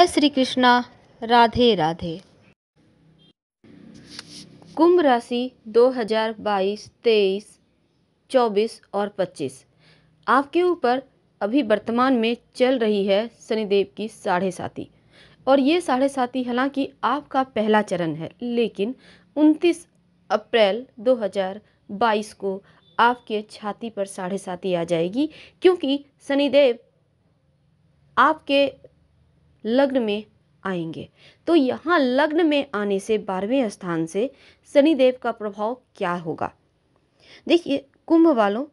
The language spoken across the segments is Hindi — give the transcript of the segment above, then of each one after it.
जय श्री कृष्णा राधे राधे कुंभ राशि 2022, 23, 24 और 25 आपके ऊपर अभी वर्तमान में चल रही है शनिदेव की साढ़े साथी और ये साढ़े साथी हालांकि आपका पहला चरण है लेकिन 29 अप्रैल 2022 को आपके छाती पर साढ़े साथी आ जाएगी क्योंकि शनिदेव आपके लग्न में आएंगे तो यहाँ लग्न में आने से बारहवें स्थान से शनिदेव का प्रभाव क्या होगा देखिए कुंभ वालों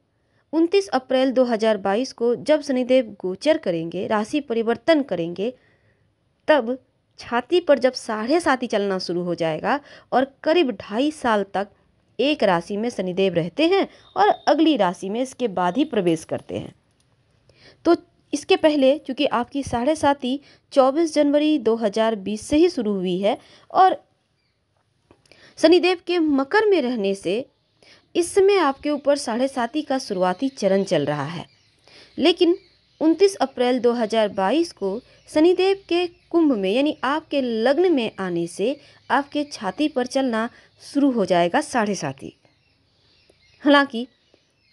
29 अप्रैल 2022 को जब शनिदेव गोचर करेंगे राशि परिवर्तन करेंगे तब छाती पर जब साढ़े साथी चलना शुरू हो जाएगा और करीब ढाई साल तक एक राशि में शनिदेव रहते हैं और अगली राशि में इसके बाद ही प्रवेश करते हैं तो इसके पहले चूँकि आपकी साढ़े साथी चौबीस जनवरी 2020 से ही शुरू हुई है और शनिदेव के मकर में रहने से इस समय आपके ऊपर साढ़े साथी का शुरुआती चरण चल रहा है लेकिन 29 अप्रैल 2022 को शनिदेव के कुंभ में यानी आपके लग्न में आने से आपके छाती पर चलना शुरू हो जाएगा साढ़े साथी हालांकि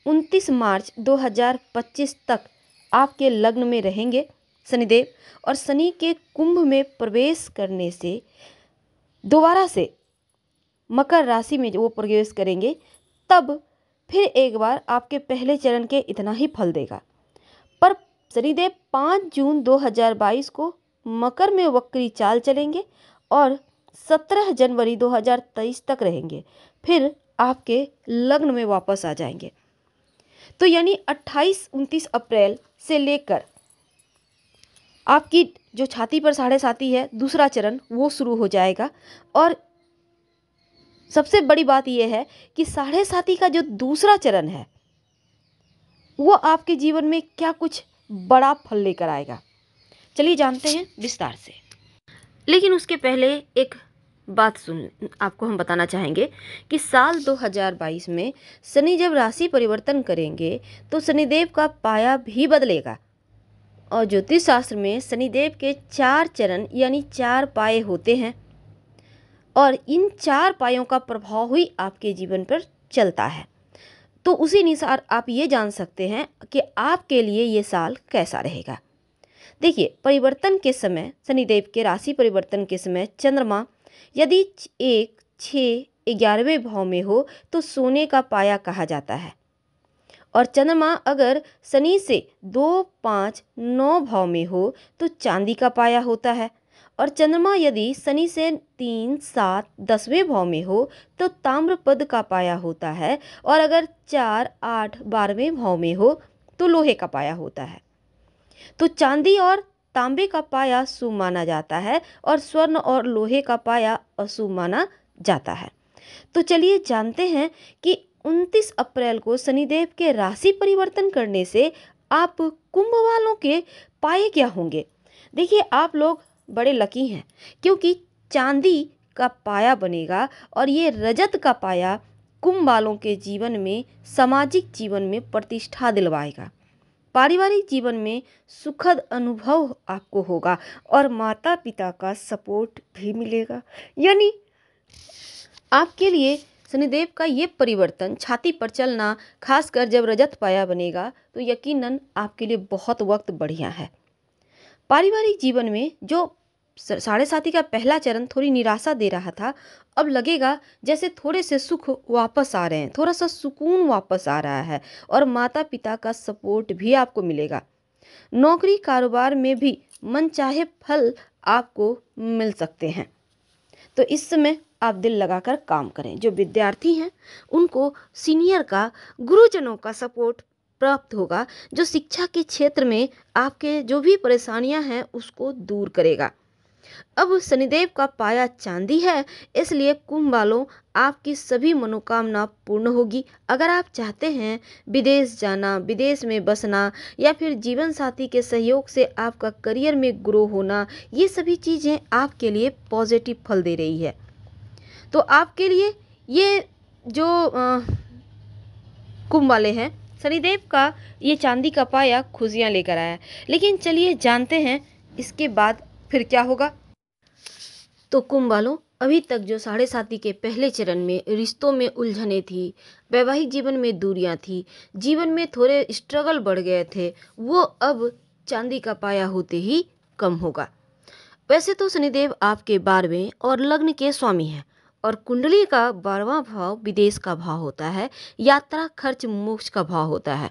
29 मार्च 2025 तक आपके लग्न में रहेंगे शनिदेव और शनि के कुंभ में प्रवेश करने से दोबारा से मकर राशि में वो प्रवेश करेंगे तब फिर एक बार आपके पहले चरण के इतना ही फल देगा पर शनिदेव पाँच जून 2022 को मकर में वक्री चाल चलेंगे और 17 जनवरी 2023 तक रहेंगे फिर आपके लग्न में वापस आ जाएंगे तो यानी 28 29 अप्रैल से लेकर आपकी जो छाती पर साढ़े साती है दूसरा चरण वो शुरू हो जाएगा और सबसे बड़ी बात यह है कि साढ़े साती का जो दूसरा चरण है वो आपके जीवन में क्या कुछ बड़ा फल लेकर आएगा चलिए जानते हैं विस्तार से लेकिन उसके पहले एक बात सुन आपको हम बताना चाहेंगे कि साल 2022 में शनि जब राशि परिवर्तन करेंगे तो शनिदेव का पाया भी बदलेगा और ज्योतिष शास्त्र में शनिदेव के चार चरण यानी चार पाए होते हैं और इन चार पायों का प्रभाव ही आपके जीवन पर चलता है तो उसी अनुसार आप ये जान सकते हैं कि आपके लिए ये साल कैसा रहेगा देखिए परिवर्तन के समय शनिदेव के राशि परिवर्तन के समय चंद्रमा यदि एक छः ग्यारहवें भाव में हो तो सोने का पाया कहा जाता है और चंद्रमा अगर शनि से दो पाँच नौ भाव में हो तो चांदी का पाया होता है और चंद्रमा यदि शनि से तीन सात दसवें भाव में हो तो ताम्रपद का पाया होता है और अगर चार आठ बारहवें भाव में हो तो लोहे का पाया होता है तो चांदी और तांबे का पाया सु माना जाता है और स्वर्ण और लोहे का पाया असु माना जाता है तो चलिए जानते हैं कि 29 अप्रैल को शनिदेव के राशि परिवर्तन करने से आप कुंभ वालों के पाए क्या होंगे देखिए आप लोग बड़े लकी हैं क्योंकि चांदी का पाया बनेगा और ये रजत का पाया कुंभ वालों के जीवन में सामाजिक जीवन में प्रतिष्ठा दिलवाएगा पारिवारिक जीवन में सुखद अनुभव आपको होगा और माता पिता का सपोर्ट भी मिलेगा यानी आपके लिए शनिदेव का ये परिवर्तन छाती पर चलना खासकर जब रजत पाया बनेगा तो यकीनन आपके लिए बहुत वक्त बढ़िया है पारिवारिक जीवन में जो साढ़े साथी का पहला चरण थोड़ी निराशा दे रहा था अब लगेगा जैसे थोड़े से सुख वापस आ रहे हैं थोड़ा सा सुकून वापस आ रहा है और माता पिता का सपोर्ट भी आपको मिलेगा नौकरी कारोबार में भी मन चाहे फल आपको मिल सकते हैं तो इस समय आप दिल लगाकर काम करें जो विद्यार्थी हैं उनको सीनियर का गुरुजनों का सपोर्ट प्राप्त होगा जो शिक्षा के क्षेत्र में आपके जो भी परेशानियां हैं उसको दूर करेगा अब शनिदेव का पाया चांदी है इसलिए कुंभ वालों आपकी सभी मनोकामना पूर्ण होगी अगर आप चाहते हैं विदेश जाना विदेश में बसना या फिर जीवन साथी के सहयोग से आपका करियर में ग्रो होना ये सभी चीज़ें आपके लिए पॉजिटिव फल दे रही है तो आपके लिए ये जो कुंभ वाले हैं शनिदेव का ये चांदी का पाया खुशियाँ लेकर आया लेकिन चलिए जानते हैं इसके बाद फिर क्या होगा तो कुंभ वालों अभी तक जो साढ़े साथी के पहले चरण में रिश्तों में उलझने थी वैवाहिक जीवन में दूरियां थी जीवन में थोड़े स्ट्रगल बढ़ गए थे वो अब चांदी का पाया होते ही कम होगा वैसे तो शनिदेव आपके बारहवें और लग्न के स्वामी हैं और कुंडली का बारवा भाव विदेश का भाव होता है यात्रा खर्च मोक्ष का भाव होता है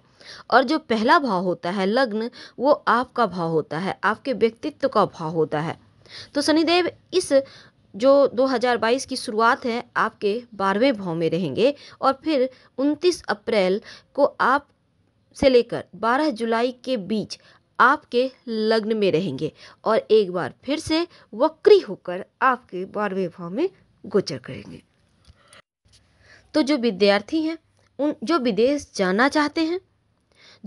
और जो पहला भाव होता है लग्न वो आपका भाव होता है आपके व्यक्तित्व का भाव होता है तो शनिदेव इस जो 2022 की शुरुआत है आपके बारहवें भाव में रहेंगे और फिर 29 अप्रैल को आप से लेकर 12 जुलाई के बीच आपके लग्न में रहेंगे और एक बार फिर से वक्री होकर आपके बारहवें भाव में गोचर करेंगे तो जो विद्यार्थी हैं उन जो विदेश जाना चाहते हैं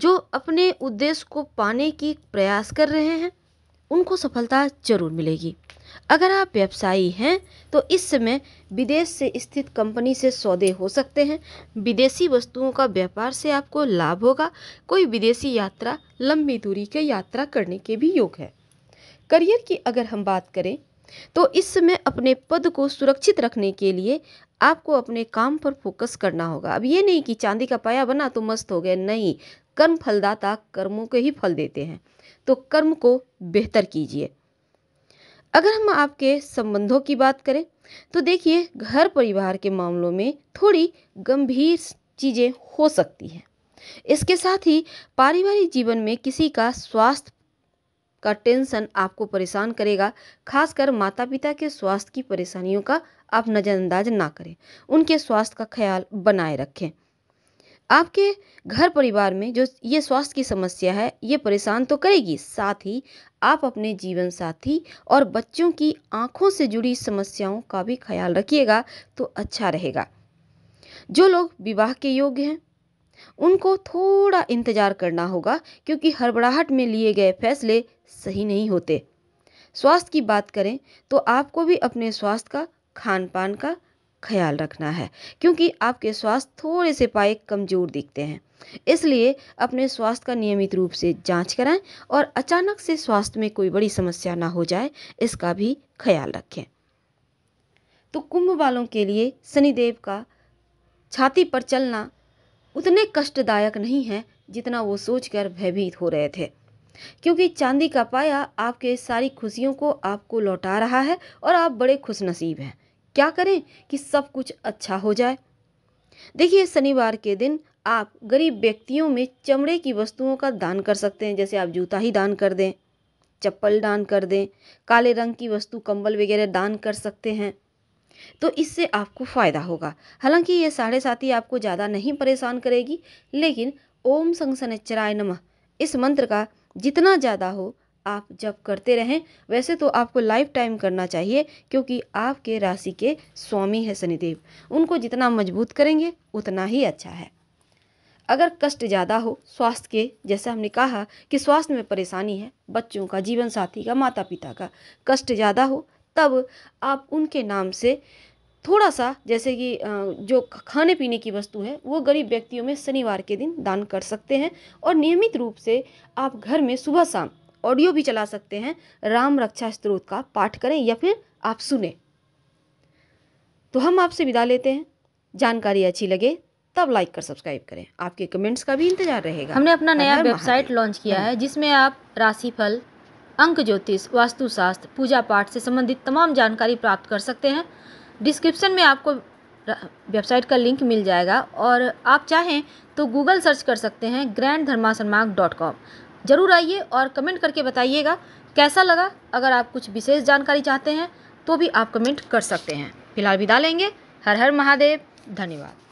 जो अपने उद्देश्य को पाने की प्रयास कर रहे हैं उनको सफलता जरूर मिलेगी अगर आप व्यवसायी हैं तो इस समय विदेश से स्थित कंपनी से सौदे हो सकते हैं विदेशी वस्तुओं का व्यापार से आपको लाभ होगा कोई विदेशी यात्रा लंबी दूरी के यात्रा करने के भी योग है करियर की अगर हम बात करें तो इस समय अपने पद को सुरक्षित रखने के लिए आपको अपने काम पर फोकस करना होगा अब ये नहीं कि चांदी का पाया बना तो मस्त हो गया नहीं कर्म फलदाता कर्मों के ही फल देते हैं तो कर्म को बेहतर कीजिए अगर हम आपके संबंधों की बात करें तो देखिए घर परिवार के मामलों में थोड़ी गंभीर चीज़ें हो सकती हैं इसके साथ ही पारिवारिक जीवन में किसी का स्वास्थ्य का टेंशन आपको परेशान करेगा खासकर माता पिता के स्वास्थ्य की परेशानियों का आप नज़रअंदाज ना करें उनके स्वास्थ्य का ख्याल बनाए रखें आपके घर परिवार में जो ये स्वास्थ्य की समस्या है ये परेशान तो करेगी साथ ही आप अपने जीवन साथी और बच्चों की आंखों से जुड़ी समस्याओं का भी ख्याल रखिएगा तो अच्छा रहेगा जो लोग विवाह के योग्य हैं उनको थोड़ा इंतज़ार करना होगा क्योंकि हड़बड़ाहट में लिए गए फैसले सही नहीं होते स्वास्थ्य की बात करें तो आपको भी अपने स्वास्थ्य का खान पान का ख्याल रखना है क्योंकि आपके स्वास्थ्य थोड़े से पाए कमज़ोर दिखते हैं इसलिए अपने स्वास्थ्य का नियमित रूप से जांच कराएं और अचानक से स्वास्थ्य में कोई बड़ी समस्या ना हो जाए इसका भी ख्याल रखें तो कुंभ वालों के लिए शनिदेव का छाती पर चलना उतने कष्टदायक नहीं है जितना वो सोचकर भयभीत हो रहे थे क्योंकि चांदी का पाया आपके सारी खुशियों को आपको लौटा रहा है और आप बड़े खुश नसीब हैं क्या करें कि सब कुछ अच्छा हो जाए देखिए शनिवार के दिन आप गरीब व्यक्तियों में चमड़े की वस्तुओं का दान कर सकते हैं जैसे आप जूता ही दान कर दें चप्पल दान कर दें काले रंग की वस्तु कंबल वगैरह दान कर सकते हैं तो इससे आपको फ़ायदा होगा हालांकि ये साढ़े साथी आपको ज़्यादा नहीं परेशान करेगी लेकिन ओम संग सनचराय नमः इस मंत्र का जितना ज़्यादा हो आप जब करते रहें वैसे तो आपको लाइफ टाइम करना चाहिए क्योंकि आपके राशि के स्वामी है शनिदेव उनको जितना मजबूत करेंगे उतना ही अच्छा है अगर कष्ट ज़्यादा हो स्वास्थ्य के जैसे हमने कहा कि स्वास्थ्य में परेशानी है बच्चों का जीवन साथी का माता पिता का कष्ट ज़्यादा हो तब आप उनके नाम से थोड़ा सा जैसे कि जो खाने पीने की वस्तु है वो गरीब व्यक्तियों में शनिवार के दिन दान कर सकते हैं और नियमित रूप से आप घर में सुबह शाम ऑडियो भी चला सकते हैं राम रक्षा स्त्रोत का पाठ करें या फिर आप सुने तो हम आपसे विदा लेते हैं जानकारी अच्छी लगे तब लाइक कर सब्सक्राइब करें आपके कमेंट्स का भी इंतजार रहेगा हमने अपना नया वेबसाइट लॉन्च किया है हम्म। जिसमें आप राशिफल अंक ज्योतिष वास्तुशास्त्र पूजा पाठ से संबंधित तमाम जानकारी प्राप्त कर सकते हैं डिस्क्रिप्शन में आपको वेबसाइट का लिंक मिल जाएगा और आप चाहें तो गूगल सर्च कर सकते हैं ग्रैंड मार्ग डॉट कॉम ज़रूर आइए और कमेंट करके बताइएगा कैसा लगा अगर आप कुछ विशेष जानकारी चाहते हैं तो भी आप कमेंट कर सकते हैं फिलहाल विदा लेंगे हर हर महादेव धन्यवाद